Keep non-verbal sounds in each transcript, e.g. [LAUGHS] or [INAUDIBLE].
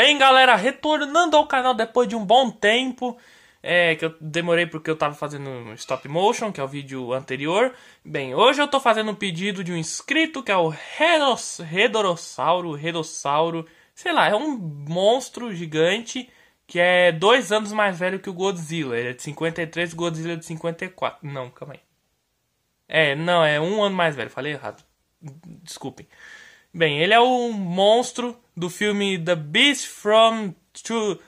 Bem, galera, retornando ao canal depois de um bom tempo. É, que eu demorei porque eu tava fazendo stop motion, que é o vídeo anterior. Bem, hoje eu tô fazendo um pedido de um inscrito que é o Redos, Redorossauro, Redossauro, sei lá, é um monstro gigante que é dois anos mais velho que o Godzilla. Ele é de 53, Godzilla é de 54. Não, calma aí. É, não, é um ano mais velho, falei errado. Desculpem. Bem, ele é o monstro do filme The Beast from 20,000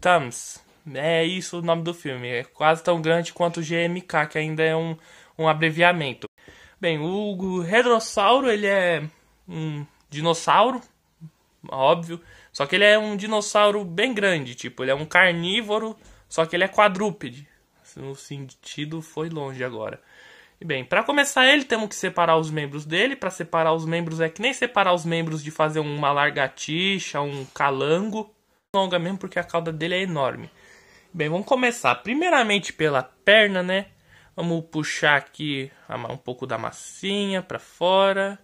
Thumbs. É isso o nome do filme. É quase tão grande quanto o GMK, que ainda é um, um abreviamento. Bem, o Redrossauro, ele é um dinossauro, óbvio. Só que ele é um dinossauro bem grande, tipo, ele é um carnívoro, só que ele é quadrúpede. No sentido, foi longe agora. E bem, para começar ele, temos que separar os membros dele. Para separar os membros é que nem separar os membros de fazer uma largatixa, um calango. Longa mesmo, porque a cauda dele é enorme. Bem, vamos começar primeiramente pela perna, né? Vamos puxar aqui um pouco da massinha para fora.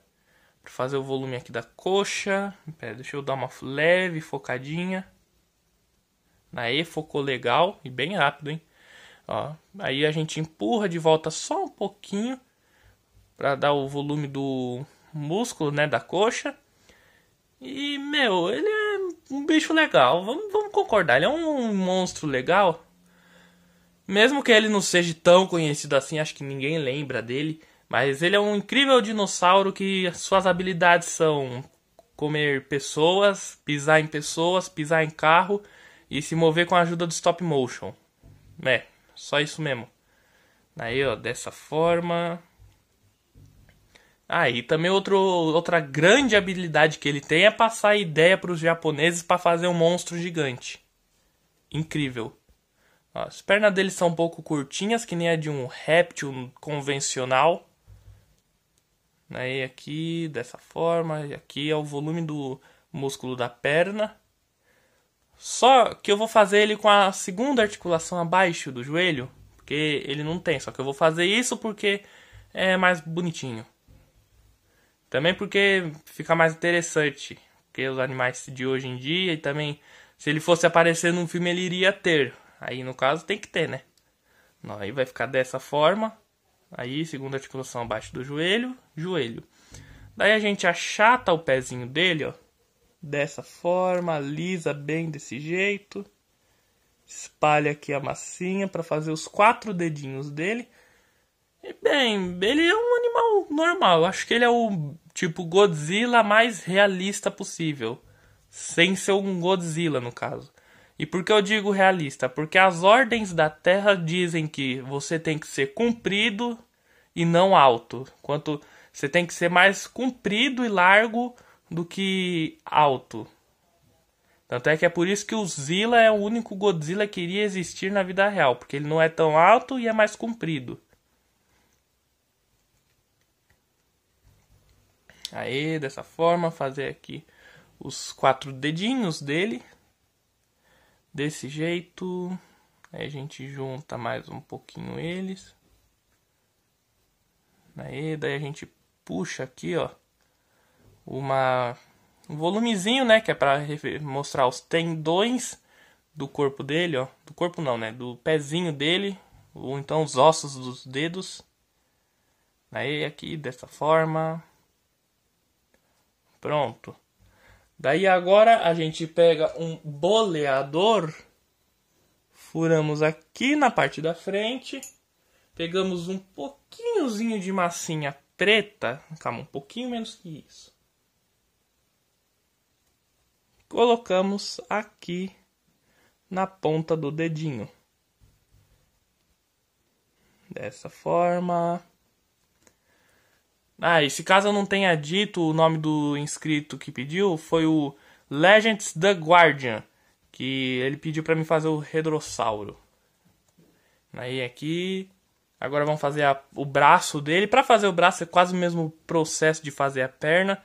fazer o volume aqui da coxa. Pera, deixa eu dar uma leve focadinha. Aí, focou legal e bem rápido, hein? Ó, aí a gente empurra de volta só um pouquinho para dar o volume do músculo, né, da coxa. E meu, ele é um bicho legal. Vamos, vamos concordar, ele é um monstro legal. Mesmo que ele não seja tão conhecido assim, acho que ninguém lembra dele. Mas ele é um incrível dinossauro que suas habilidades são comer pessoas, pisar em pessoas, pisar em carro e se mover com a ajuda do stop motion. É, só isso mesmo. Aí, ó, dessa forma. Aí ah, também outro, outra grande habilidade que ele tem é passar ideia para os japoneses para fazer um monstro gigante. Incrível. Ó, as pernas dele são um pouco curtinhas, que nem a de um réptil convencional. Aí aqui, dessa forma, aqui é o volume do músculo da perna. Só que eu vou fazer ele com a segunda articulação abaixo do joelho, porque ele não tem. Só que eu vou fazer isso porque é mais bonitinho. Também porque fica mais interessante. Porque os animais de hoje em dia, e também se ele fosse aparecer num filme, ele iria ter. Aí no caso tem que ter, né? Não, aí vai ficar dessa forma. Aí, segunda articulação abaixo do joelho, joelho. Daí a gente achata o pezinho dele, ó dessa forma, alisa bem desse jeito. Espalha aqui a massinha para fazer os quatro dedinhos dele. E bem, ele é um animal normal. Acho que ele é o tipo Godzilla mais realista possível. Sem ser um Godzilla, no caso. E por que eu digo realista? Porque as ordens da Terra dizem que você tem que ser comprido e não alto. Quanto você tem que ser mais comprido e largo do que alto. Tanto é que é por isso que o Zilla é o único Godzilla que iria existir na vida real, porque ele não é tão alto e é mais comprido. Aí, dessa forma, fazer aqui os quatro dedinhos dele. Desse jeito. Aí a gente junta mais um pouquinho eles. Aí, daí a gente puxa aqui, ó uma um volumezinho, né, que é para mostrar os tendões do corpo dele, ó, do corpo não, né, do pezinho dele, ou então os ossos dos dedos. Aí aqui dessa forma. Pronto. Daí agora a gente pega um boleador, furamos aqui na parte da frente, pegamos um pouquinhozinho de massinha preta, calma, um pouquinho menos que isso colocamos aqui na ponta do dedinho. Dessa forma. Ah, e se caso eu não tenha dito o nome do inscrito que pediu, foi o Legends The Guardian, que ele pediu para mim fazer o Redrossauro. Aí aqui, agora vamos fazer a, o braço dele. Para fazer o braço é quase o mesmo processo de fazer a perna,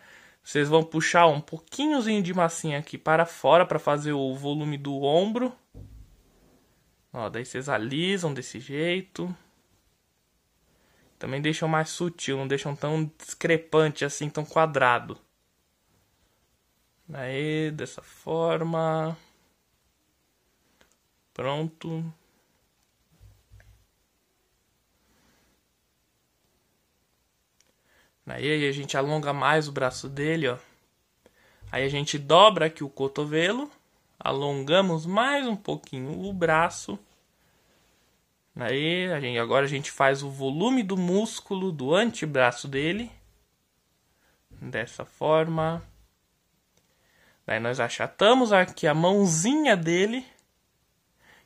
vocês vão puxar um pouquinhozinho de massinha aqui para fora para fazer o volume do ombro. Ó, daí vocês alisam desse jeito. Também deixam mais sutil, não deixam tão discrepante assim, tão quadrado. Aí, dessa forma. Pronto. Né? aí a gente alonga mais o braço dele, ó. Aí a gente dobra aqui o cotovelo, alongamos mais um pouquinho o braço. Aí a gente, agora a gente faz o volume do músculo do antebraço dele. Dessa forma. Daí nós achatamos aqui a mãozinha dele.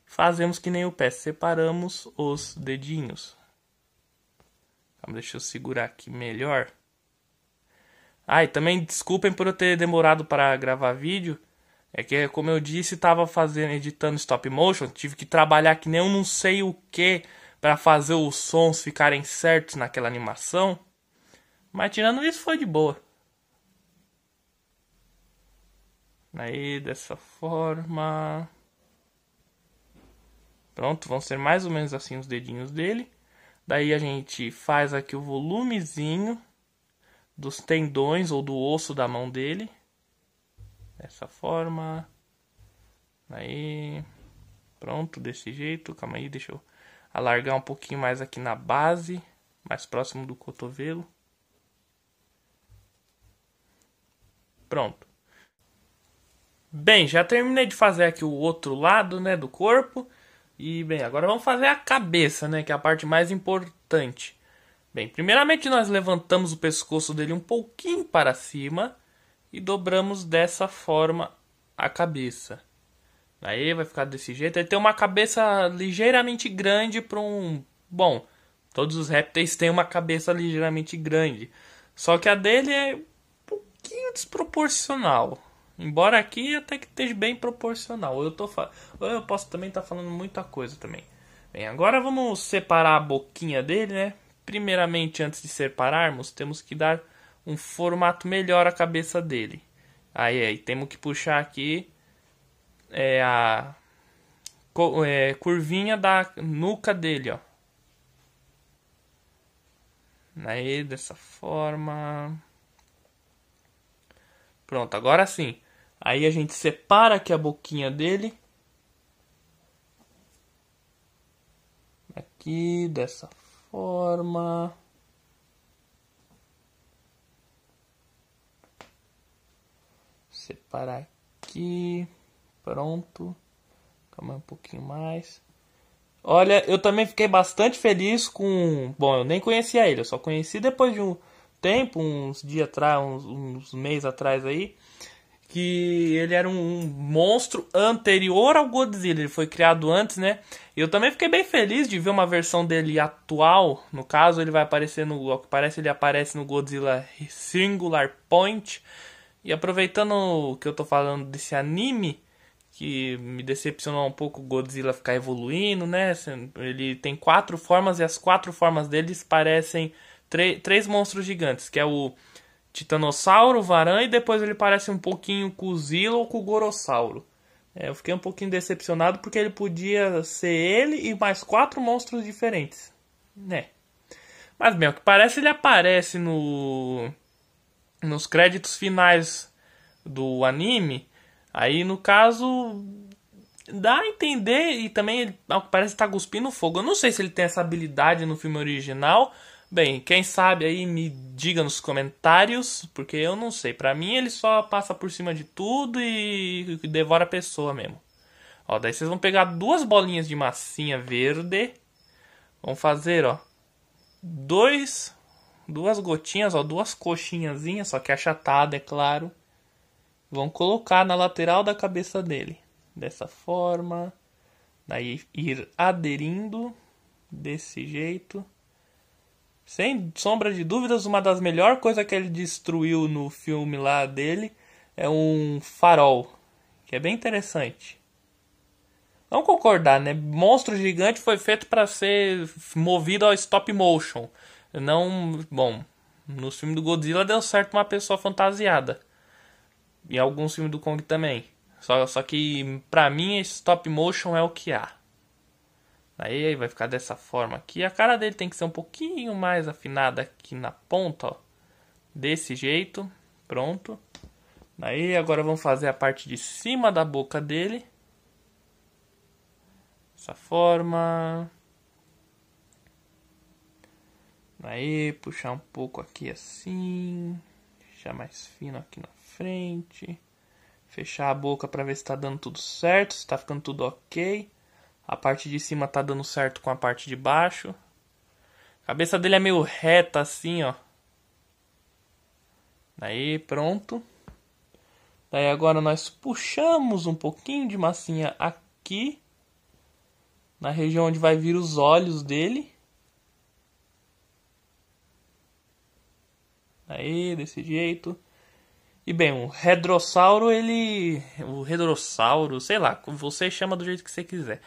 Fazemos que nem o pé, separamos os dedinhos. Calma, deixa eu segurar aqui melhor. Ah, e também desculpem por eu ter demorado para gravar vídeo. É que, como eu disse, estava fazendo, editando stop motion. Tive que trabalhar que nem eu não sei o que para fazer os sons ficarem certos naquela animação. Mas tirando isso, foi de boa. Aí, dessa forma. Pronto, vão ser mais ou menos assim os dedinhos dele. Daí a gente faz aqui o volumezinho dos tendões ou do osso da mão dele. Dessa forma. Aí. Pronto, desse jeito. Calma aí, deixa eu alargar um pouquinho mais aqui na base, mais próximo do cotovelo. Pronto. Bem, já terminei de fazer aqui o outro lado, né, do corpo. E bem, agora vamos fazer a cabeça, né, que é a parte mais importante. Bem, primeiramente nós levantamos o pescoço dele um pouquinho para cima e dobramos dessa forma a cabeça. Aí vai ficar desse jeito. Ele tem uma cabeça ligeiramente grande para um. Bom, todos os répteis têm uma cabeça ligeiramente grande. Só que a dele é um pouquinho desproporcional. Embora aqui até que esteja bem proporcional. Eu, tô fa... eu posso também estar tá falando muita coisa também. Bem, agora vamos separar a boquinha dele, né? Primeiramente, antes de separarmos, temos que dar um formato melhor à cabeça dele. Aí, aí temos que puxar aqui é, a é, curvinha da nuca dele, ó. Aí, dessa forma. Pronto, agora sim. Aí a gente separa aqui a boquinha dele. Aqui, dessa forma. Separar aqui. Pronto. Calma um pouquinho mais. Olha, eu também fiquei bastante feliz com. Bom, eu nem conhecia ele, eu só conheci depois de um tempo, uns dias atrás, uns, uns meses atrás aí que ele era um monstro anterior ao Godzilla, ele foi criado antes, né? Eu também fiquei bem feliz de ver uma versão dele atual, no caso ele vai aparecer no, ao que parece ele aparece no Godzilla Singular Point. E aproveitando que eu tô falando desse anime, que me decepcionou um pouco o Godzilla ficar evoluindo, né? Assim, ele tem quatro formas e as quatro formas deles parecem três monstros gigantes, que é o Titanossauro, Varan e depois ele parece um pouquinho com o Zilla ou com o Gorossauro. É, eu fiquei um pouquinho decepcionado porque ele podia ser ele e mais quatro monstros diferentes. Né? Mas bem, o que parece ele aparece no nos créditos finais do anime. Aí no caso dá a entender e também ele, ao que parece está cuspindo fogo. Eu não sei se ele tem essa habilidade no filme original Bem, quem sabe aí me diga nos comentários, porque eu não sei. Pra mim ele só passa por cima de tudo e devora a pessoa mesmo. Ó, daí vocês vão pegar duas bolinhas de massinha verde. Vão fazer, ó, dois, duas gotinhas, ó, duas coxinhazinhas, só que achatada, é claro. Vão colocar na lateral da cabeça dele. Dessa forma. Daí ir aderindo desse jeito. Sem sombra de dúvidas, uma das melhores coisas que ele destruiu no filme lá dele é um farol, que é bem interessante. Vamos concordar, né? Monstro Gigante foi feito para ser movido ao stop motion. Não, bom, no filme do Godzilla deu certo uma pessoa fantasiada. E alguns filmes do Kong também. Só, só que pra mim stop motion é o que há. Aí vai ficar dessa forma aqui. A cara dele tem que ser um pouquinho mais afinada aqui na ponta, ó. Desse jeito. Pronto. Aí agora vamos fazer a parte de cima da boca dele. Dessa forma. Aí puxar um pouco aqui assim. Deixar mais fino aqui na frente. Fechar a boca para ver se está dando tudo certo, se está ficando tudo ok. A parte de cima tá dando certo com a parte de baixo. A cabeça dele é meio reta assim, ó. Aí, pronto. Daí agora nós puxamos um pouquinho de massinha aqui. Na região onde vai vir os olhos dele. Aí, desse jeito. E bem, o redrossauro, ele... O redrossauro, sei lá, você chama do jeito que você quiser.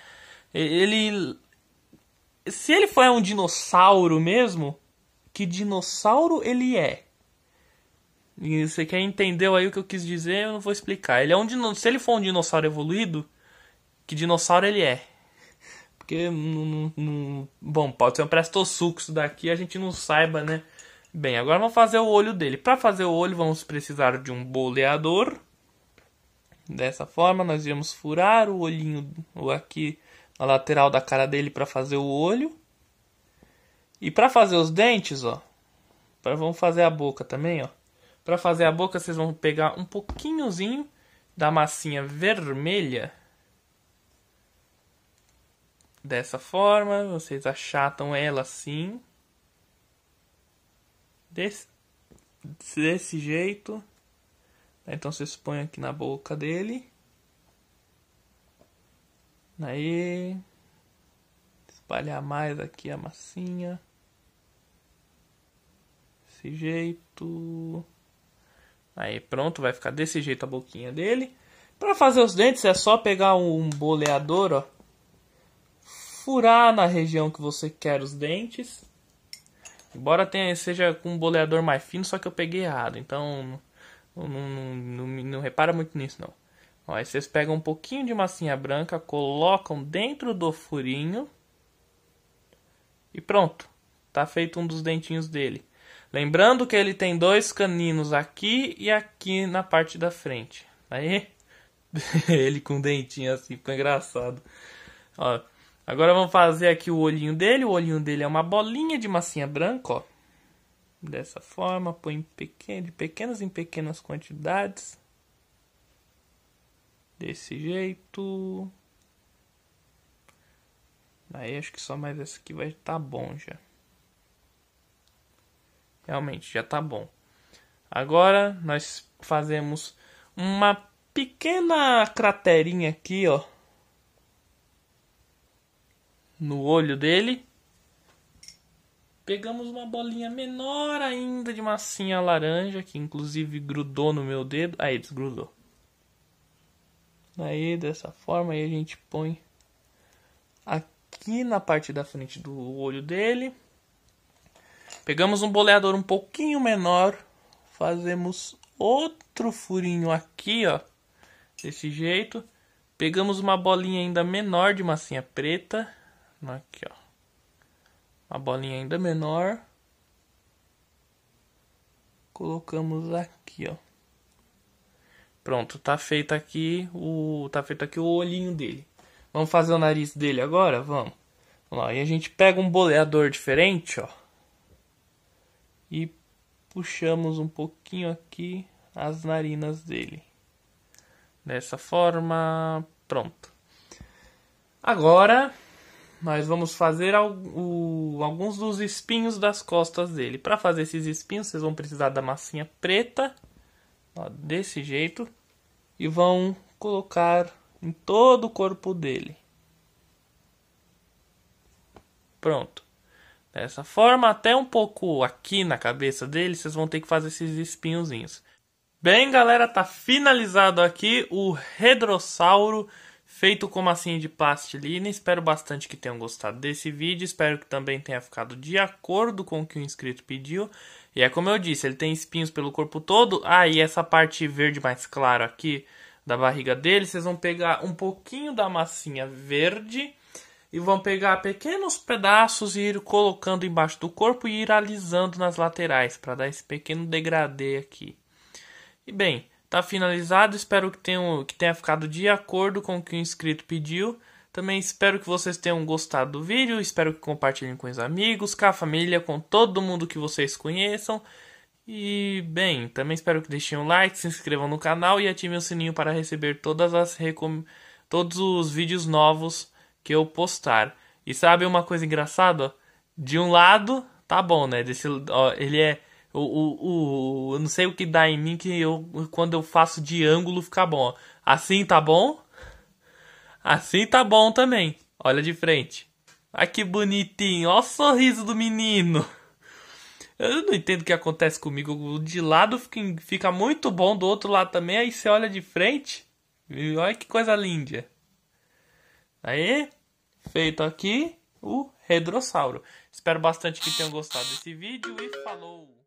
Ele. Se ele for um dinossauro mesmo, que dinossauro ele é? você quer entender aí o que eu quis dizer? Eu não vou explicar. Ele é um dinossauro. Se ele for um dinossauro evoluído, que dinossauro ele é? Porque Bom, pode ser um prestossuco isso daqui, a gente não saiba, né? Bem, agora vamos fazer o olho dele. Para fazer o olho, vamos precisar de um boleador. Dessa forma, nós vamos furar o olhinho aqui a lateral da cara dele para fazer o olho. E para fazer os dentes, ó, para vamos fazer a boca também, ó. Para fazer a boca, vocês vão pegar um pouquinhozinho da massinha vermelha. Dessa forma, vocês achatam ela assim. Desse, desse jeito. Então vocês põem aqui na boca dele. Aí. Espalhar mais aqui a massinha. Desse jeito. Aí pronto, vai ficar desse jeito a boquinha dele. Para fazer os dentes é só pegar um boleador, ó. Furar na região que você quer os dentes. Embora tenha, seja com um boleador mais fino, só que eu peguei errado. Então, não, não, não, não repara muito nisso, não aí vocês pegam um pouquinho de massinha branca, colocam dentro do furinho e pronto. Tá feito um dos dentinhos dele. Lembrando que ele tem dois caninos aqui e aqui na parte da frente. Aí, [LAUGHS] ele com dentinho assim, ficou engraçado. Ó, agora vamos fazer aqui o olhinho dele. O olhinho dele é uma bolinha de massinha branca, ó. Dessa forma, põe pequeno, de pequenas em pequenas quantidades. Desse jeito. Daí acho que só mais essa aqui vai estar tá bom já. Realmente, já está bom. Agora nós fazemos uma pequena craterinha aqui, ó. No olho dele. Pegamos uma bolinha menor ainda de massinha laranja, que inclusive grudou no meu dedo. Aí, desgrudou. Aí, dessa forma, aí a gente põe aqui na parte da frente do olho dele. Pegamos um boleador um pouquinho menor, fazemos outro furinho aqui, ó, desse jeito. Pegamos uma bolinha ainda menor de massinha preta, aqui, ó. Uma bolinha ainda menor. Colocamos aqui, ó. Pronto, tá feito aqui o tá feito aqui o olhinho dele. Vamos fazer o nariz dele agora, vamos. Vamos lá, e a gente pega um boleador diferente, ó. E puxamos um pouquinho aqui as narinas dele. Dessa forma, pronto. Agora nós vamos fazer alguns dos espinhos das costas dele. Para fazer esses espinhos, vocês vão precisar da massinha preta ó, desse jeito e vão colocar em todo o corpo dele. Pronto. Dessa forma, até um pouco aqui na cabeça dele, vocês vão ter que fazer esses espinhozinhos. Bem, galera, tá finalizado aqui o Redrossauro feito com massinha de plastilina. Espero bastante que tenham gostado desse vídeo. Espero que também tenha ficado de acordo com o que o inscrito pediu. E é como eu disse, ele tem espinhos pelo corpo todo. Ah, essa parte verde mais clara aqui da barriga dele, vocês vão pegar um pouquinho da massinha verde e vão pegar pequenos pedaços e ir colocando embaixo do corpo e ir alisando nas laterais para dar esse pequeno degradê aqui. E bem, tá finalizado, espero que tenha, que tenha ficado de acordo com o que o inscrito pediu. Também espero que vocês tenham gostado do vídeo, espero que compartilhem com os amigos, com a família, com todo mundo que vocês conheçam. E bem, também espero que deixem um like, se inscrevam no canal e ativem o sininho para receber todas as recom... todos os vídeos novos que eu postar. E sabe uma coisa engraçada? De um lado, tá bom, né? Desse, ó, ele é o, o, o, eu não sei o que dá em mim que eu quando eu faço de ângulo fica bom. Assim tá bom? Assim tá bom também. Olha de frente. Ai que bonitinho. Olha o sorriso do menino. Eu não entendo o que acontece comigo. De lado fica muito bom, do outro lado também. Aí você olha de frente. E olha que coisa linda. Aí, feito aqui o Redrossauro. Espero bastante que tenham gostado desse vídeo e falou!